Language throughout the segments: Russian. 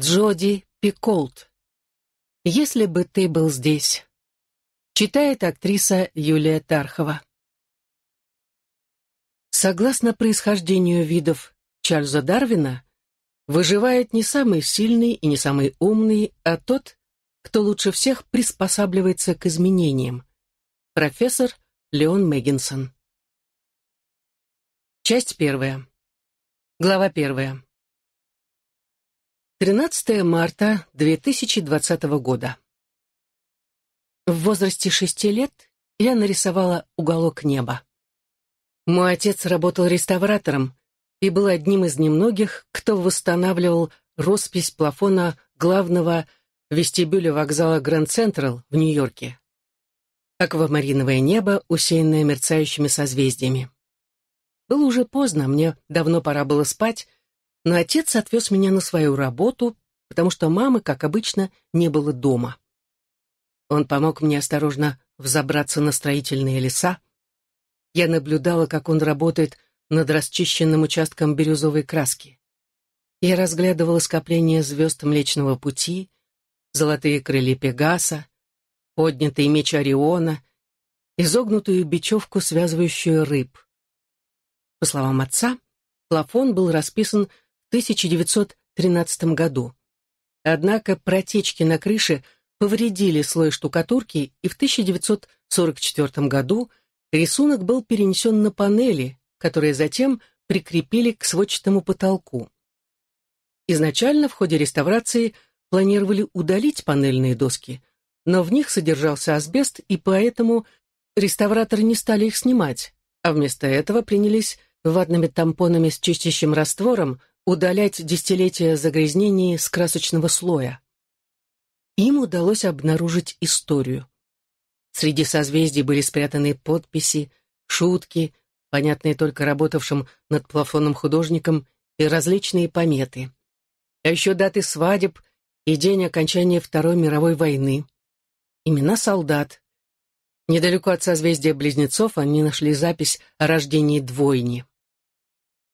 Джоди Пиколт. «Если бы ты был здесь», читает актриса Юлия Тархова. Согласно происхождению видов Чарльза Дарвина, выживает не самый сильный и не самый умный, а тот, кто лучше всех приспосабливается к изменениям. Профессор Леон Мэггинсон. Часть первая. Глава первая. 13 марта 2020 года. В возрасте шести лет я нарисовала уголок неба. Мой отец работал реставратором и был одним из немногих, кто восстанавливал роспись плафона главного вестибюля вокзала Гранд Централ в Нью-Йорке. Аквамариновое небо, усеянное мерцающими созвездиями. Было уже поздно, мне давно пора было спать, но отец отвез меня на свою работу, потому что мамы, как обычно, не было дома. Он помог мне осторожно взобраться на строительные леса. Я наблюдала, как он работает над расчищенным участком бирюзовой краски. Я разглядывала скопление звезд Млечного Пути, золотые крылья Пегаса, поднятый меч Ориона, изогнутую бечевку, связывающую рыб. По словам отца, плафон был расписан 1913 году. Однако протечки на крыше повредили слой штукатурки, и в 1944 году рисунок был перенесен на панели, которые затем прикрепили к сводчатому потолку. Изначально в ходе реставрации планировали удалить панельные доски, но в них содержался асбест, и поэтому реставраторы не стали их снимать, а вместо этого принялись ватными тампонами с чистящим раствором удалять десятилетия загрязнений с красочного слоя. Им удалось обнаружить историю. Среди созвездий были спрятаны подписи, шутки, понятные только работавшим над плафоном художникам, и различные пометы. А еще даты свадеб и день окончания Второй мировой войны. Имена солдат. Недалеко от созвездия близнецов они нашли запись о рождении двойни.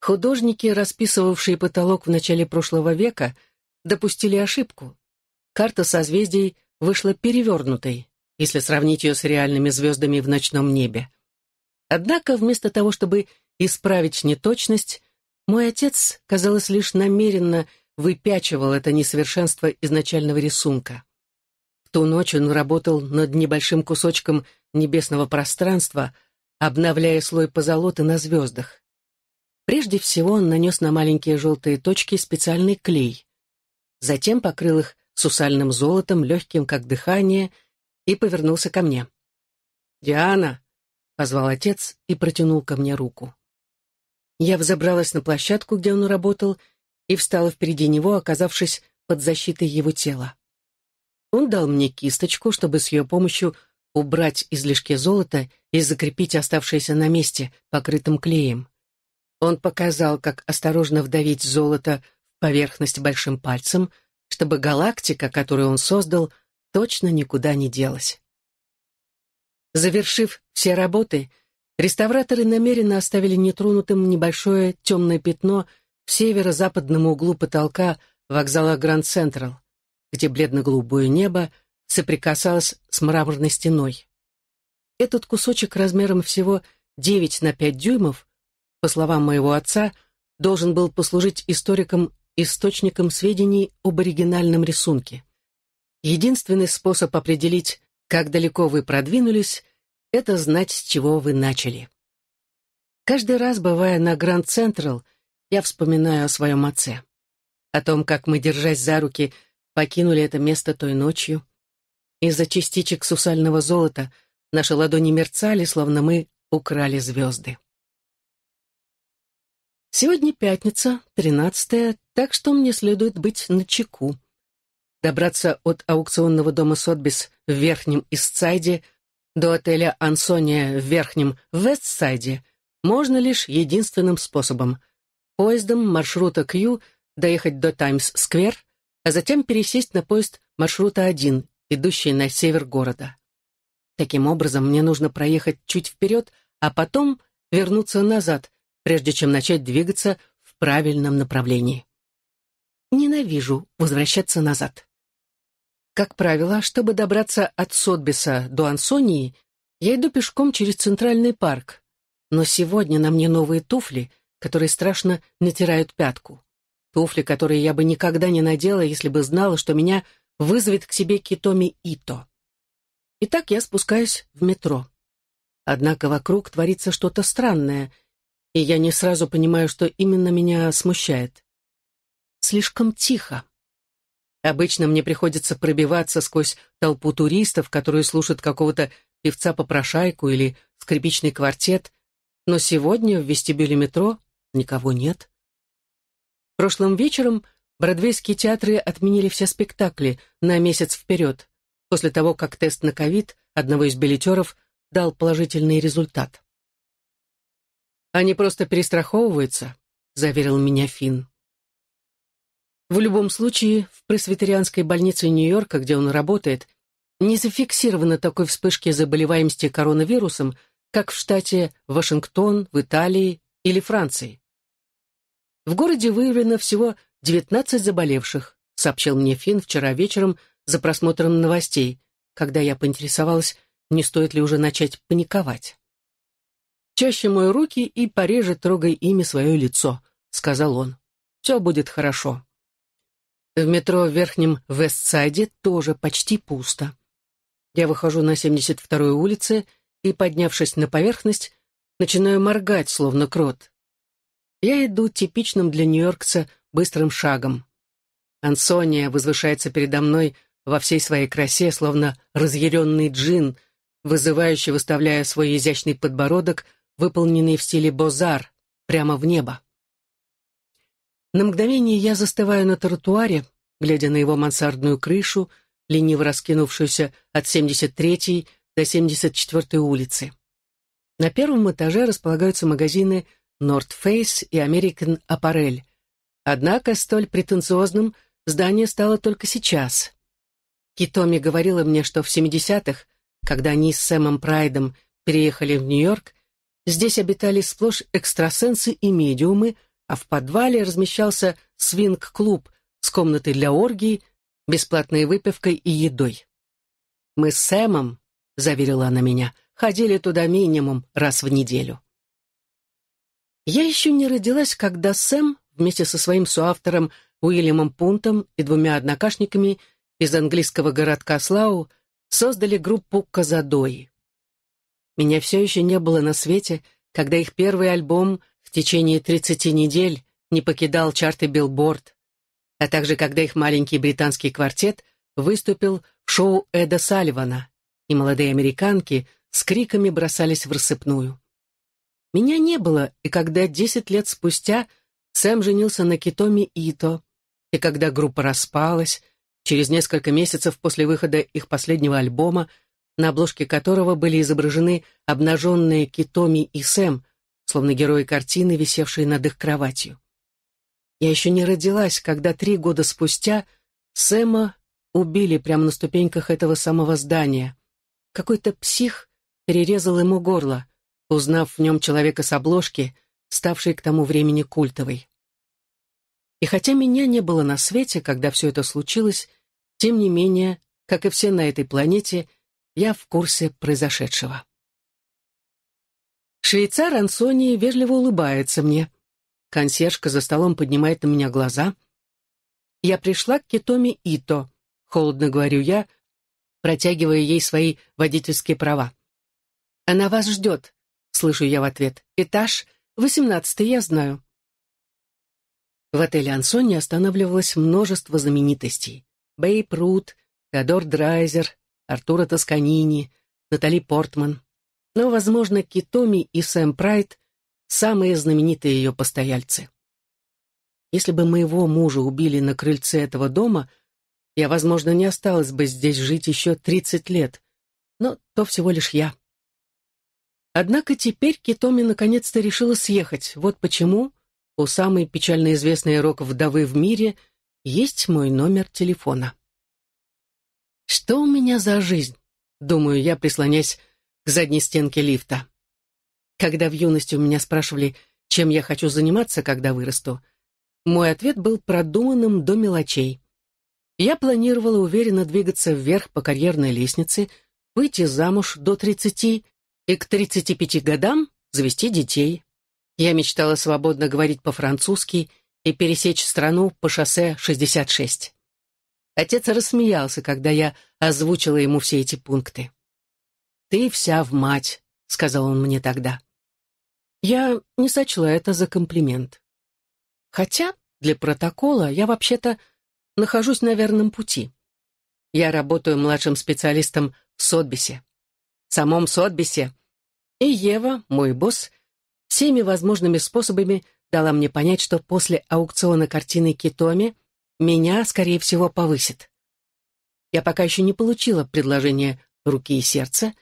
Художники, расписывавшие потолок в начале прошлого века, допустили ошибку. Карта созвездий вышла перевернутой, если сравнить ее с реальными звездами в ночном небе. Однако, вместо того, чтобы исправить неточность, мой отец, казалось, лишь намеренно выпячивал это несовершенство изначального рисунка. В ту ночь он работал над небольшим кусочком небесного пространства, обновляя слой позолоты на звездах. Прежде всего он нанес на маленькие желтые точки специальный клей. Затем покрыл их сусальным золотом, легким, как дыхание, и повернулся ко мне. «Диана!» — позвал отец и протянул ко мне руку. Я взобралась на площадку, где он работал, и встала впереди него, оказавшись под защитой его тела. Он дал мне кисточку, чтобы с ее помощью убрать излишки золота и закрепить оставшееся на месте, покрытым клеем. Он показал, как осторожно вдавить золото в поверхность большим пальцем, чтобы галактика, которую он создал, точно никуда не делась. Завершив все работы, реставраторы намеренно оставили нетронутым небольшое темное пятно в северо-западном углу потолка вокзала Гранд Централ, где бледно-голубое небо соприкасалось с мраморной стеной. Этот кусочек размером всего 9 на 5 дюймов по словам моего отца, должен был послужить историкам источником сведений об оригинальном рисунке. Единственный способ определить, как далеко вы продвинулись, это знать, с чего вы начали. Каждый раз, бывая на Гранд Централ, я вспоминаю о своем отце. О том, как мы, держась за руки, покинули это место той ночью. Из-за частичек сусального золота наши ладони мерцали, словно мы украли звезды. Сегодня пятница, тринадцатая, так что мне следует быть на чеку. Добраться от аукционного дома Сотбис в Верхнем Истсайде до отеля Ансония в Верхнем Вестсайде можно лишь единственным способом — поездом маршрута Q доехать до Таймс-сквер, а затем пересесть на поезд маршрута 1, идущий на север города. Таким образом, мне нужно проехать чуть вперед, а потом вернуться назад, прежде чем начать двигаться в правильном направлении. Ненавижу возвращаться назад. Как правило, чтобы добраться от Сотбиса до Ансонии, я иду пешком через центральный парк, но сегодня на мне новые туфли, которые страшно натирают пятку. Туфли, которые я бы никогда не надела, если бы знала, что меня вызовет к себе Китоми Ито. Итак, я спускаюсь в метро. Однако вокруг творится что-то странное — и я не сразу понимаю, что именно меня смущает. Слишком тихо. Обычно мне приходится пробиваться сквозь толпу туристов, которые слушают какого-то певца-попрошайку или скрипичный квартет, но сегодня в вестибюле метро никого нет. Прошлым вечером бродвейские театры отменили все спектакли на месяц вперед, после того, как тест на ковид одного из билетеров дал положительный результат. Они просто перестраховываются», — заверил меня Финн. В любом случае, в пресвитерианской больнице Нью-Йорка, где он работает, не зафиксировано такой вспышки заболеваемости коронавирусом, как в штате Вашингтон, в Италии или Франции. В городе выявлено всего 19 заболевших, сообщил мне Финн вчера вечером за просмотром новостей, когда я поинтересовалась, не стоит ли уже начать паниковать чаще мой руки и пореже трогай ими свое лицо», — сказал он. «Все будет хорошо». В метро в верхнем Вестсайде тоже почти пусто. Я выхожу на 72-й улице и, поднявшись на поверхность, начинаю моргать, словно крот. Я иду типичным для нью-йоркца быстрым шагом. Ансония возвышается передо мной во всей своей красе, словно разъяренный джин, вызывающе выставляя свой изящный подбородок — выполненный в стиле бозар, прямо в небо. На мгновение я застываю на тротуаре, глядя на его мансардную крышу, лениво раскинувшуюся от 73-й до 74-й улицы. На первом этаже располагаются магазины North Face и American Apparel. Однако столь претенциозным здание стало только сейчас. Китоми говорила мне, что в 70-х, когда они с Сэмом Прайдом переехали в Нью-Йорк, Здесь обитали сплошь экстрасенсы и медиумы, а в подвале размещался свинг-клуб с комнатой для оргии, бесплатной выпивкой и едой. «Мы с Сэмом», — заверила она меня, — «ходили туда минимум раз в неделю». Я еще не родилась, когда Сэм вместе со своим соавтором Уильямом Пунтом и двумя однокашниками из английского городка Слау создали группу «Казадои». Меня все еще не было на свете, когда их первый альбом в течение 30 недель не покидал чарты Билборд, а также когда их маленький британский квартет выступил в шоу Эда Салливана, и молодые американки с криками бросались в рассыпную. Меня не было, и когда 10 лет спустя Сэм женился на Китоми Ито, и когда группа распалась, через несколько месяцев после выхода их последнего альбома — на обложке которого были изображены обнаженные Китоми и Сэм, словно герои картины, висевшие над их кроватью. Я еще не родилась, когда три года спустя Сэма убили прямо на ступеньках этого самого здания. Какой-то псих перерезал ему горло, узнав в нем человека с обложки, ставшей к тому времени культовой. И хотя меня не было на свете, когда все это случилось, тем не менее, как и все на этой планете, я в курсе произошедшего. Швейцар Ансони вежливо улыбается мне. Консьержка за столом поднимает на меня глаза. «Я пришла к Китоми Ито», — холодно говорю я, протягивая ей свои водительские права. «Она вас ждет», — слышу я в ответ. «Этаж восемнадцатый, я знаю». В отеле Ансони останавливалось множество знаменитостей. Бэй Прут, Драйзер, Артура Тосканини, Натали Портман. Но, ну, возможно, Китоми и Сэм Прайд — самые знаменитые ее постояльцы. Если бы моего мужа убили на крыльце этого дома, я, возможно, не осталась бы здесь жить еще 30 лет, но то всего лишь я. Однако теперь Китоми наконец-то решила съехать. Вот почему у самой печально известной рок-вдовы в мире есть мой номер телефона. Что у меня за жизнь? Думаю я, прислонясь к задней стенке лифта. Когда в юности у меня спрашивали, чем я хочу заниматься, когда вырасту, мой ответ был продуманным до мелочей. Я планировала уверенно двигаться вверх по карьерной лестнице, выйти замуж до 30 и к 35 годам завести детей. Я мечтала свободно говорить по-французски и пересечь страну по шоссе 66. Отец рассмеялся, когда я озвучила ему все эти пункты. «Ты вся в мать», — сказал он мне тогда. Я не сочла это за комплимент. Хотя, для протокола, я вообще-то нахожусь на верном пути. Я работаю младшим специалистом в Сотбисе. В самом Сотбисе. И Ева, мой босс, всеми возможными способами дала мне понять, что после аукциона картины Китоми — меня, скорее всего, повысит. Я пока еще не получила предложение руки и сердца,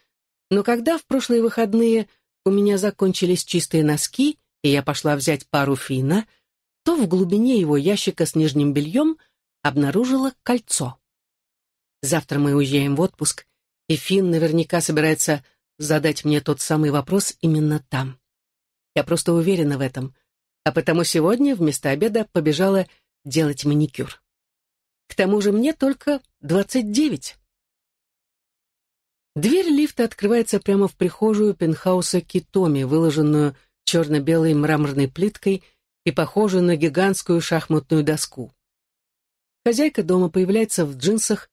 но когда в прошлые выходные у меня закончились чистые носки, и я пошла взять пару фина, то в глубине его ящика с нижним бельем обнаружила кольцо. Завтра мы уезжаем в отпуск, и Финн наверняка собирается задать мне тот самый вопрос именно там. Я просто уверена в этом. А потому сегодня вместо обеда побежала делать маникюр. К тому же мне только двадцать девять. Дверь лифта открывается прямо в прихожую пентхауса Китоми, выложенную черно-белой мраморной плиткой и похожую на гигантскую шахматную доску. Хозяйка дома появляется в джинсах,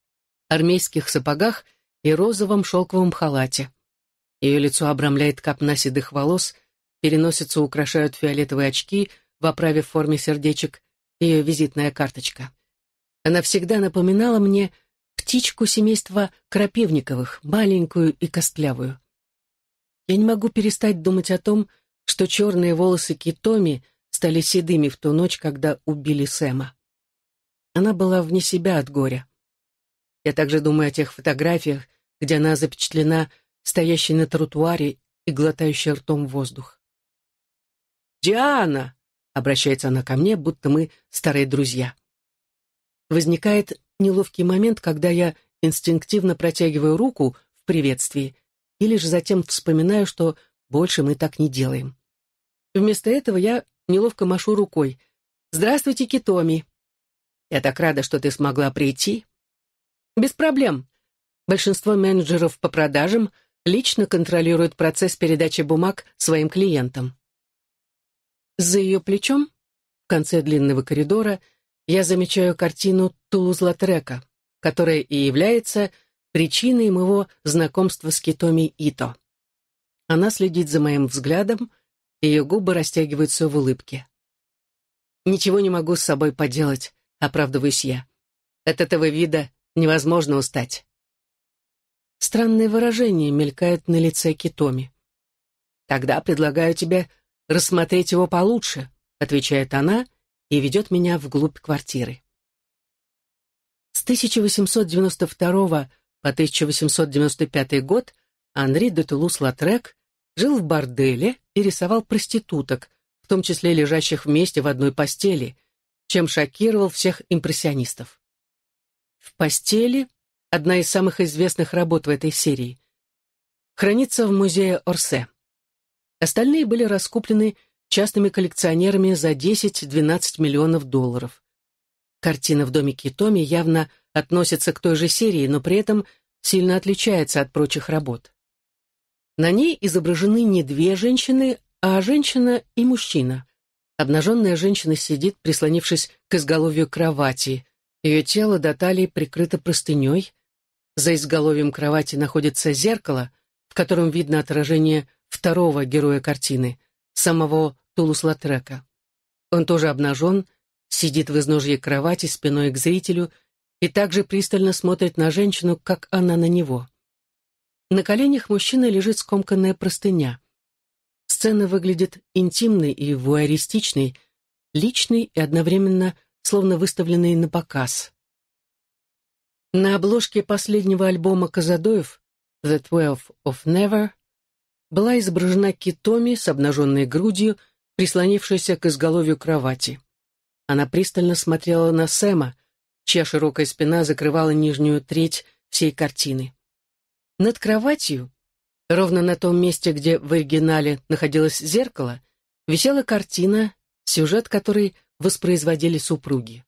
армейских сапогах и розовом шелковом халате. Ее лицо обрамляет копна седых волос, переносицу украшают фиолетовые очки в оправе в форме сердечек, ее визитная карточка. Она всегда напоминала мне птичку семейства Крапивниковых, маленькую и костлявую. Я не могу перестать думать о том, что черные волосы Китоми стали седыми в ту ночь, когда убили Сэма. Она была вне себя от горя. Я также думаю о тех фотографиях, где она запечатлена, стоящей на тротуаре и глотающей ртом воздух. «Диана!» — обращается она ко мне, будто мы старые друзья. Возникает неловкий момент, когда я инстинктивно протягиваю руку в приветствии и лишь затем вспоминаю, что больше мы так не делаем. Вместо этого я неловко машу рукой. «Здравствуйте, Китоми!» «Я так рада, что ты смогла прийти!» «Без проблем!» Большинство менеджеров по продажам лично контролируют процесс передачи бумаг своим клиентам. За ее плечом, в конце длинного коридора, я замечаю картину Тулуз-Латрека, которая и является причиной моего знакомства с Китоми Ито. Она следит за моим взглядом, ее губы растягиваются в улыбке. «Ничего не могу с собой поделать», — оправдываюсь я. «От этого вида невозможно устать». Странное выражение мелькает на лице Китоми. «Тогда предлагаю тебе рассмотреть его получше», — отвечает она и ведет меня вглубь квартиры. С 1892 по 1895 год Анри де Тулус-Латрек жил в борделе и рисовал проституток, в том числе лежащих вместе в одной постели, чем шокировал всех импрессионистов. «В постели» — одна из самых известных работ в этой серии — хранится в музее Орсе. Остальные были раскуплены частными коллекционерами за 10-12 миллионов долларов. Картина в доме Китоми явно относится к той же серии, но при этом сильно отличается от прочих работ. На ней изображены не две женщины, а женщина и мужчина. Обнаженная женщина сидит, прислонившись к изголовью кровати. Ее тело до талии прикрыто простыней. За изголовьем кровати находится зеркало, в котором видно отражение второго героя картины, самого Тулус-Латрека. Он тоже обнажен, сидит в изножье кровати спиной к зрителю и также пристально смотрит на женщину, как она на него. На коленях мужчины лежит скомканная простыня. Сцена выглядит интимной и вуаристичной, личной и одновременно словно выставленной на показ. На обложке последнего альбома Казадоев «The Twelve of Never» была изображена Китоми с обнаженной грудью, прислонившаяся к изголовью кровати. Она пристально смотрела на Сэма, чья широкая спина закрывала нижнюю треть всей картины. Над кроватью, ровно на том месте, где в оригинале находилось зеркало, висела картина, сюжет которой воспроизводили супруги.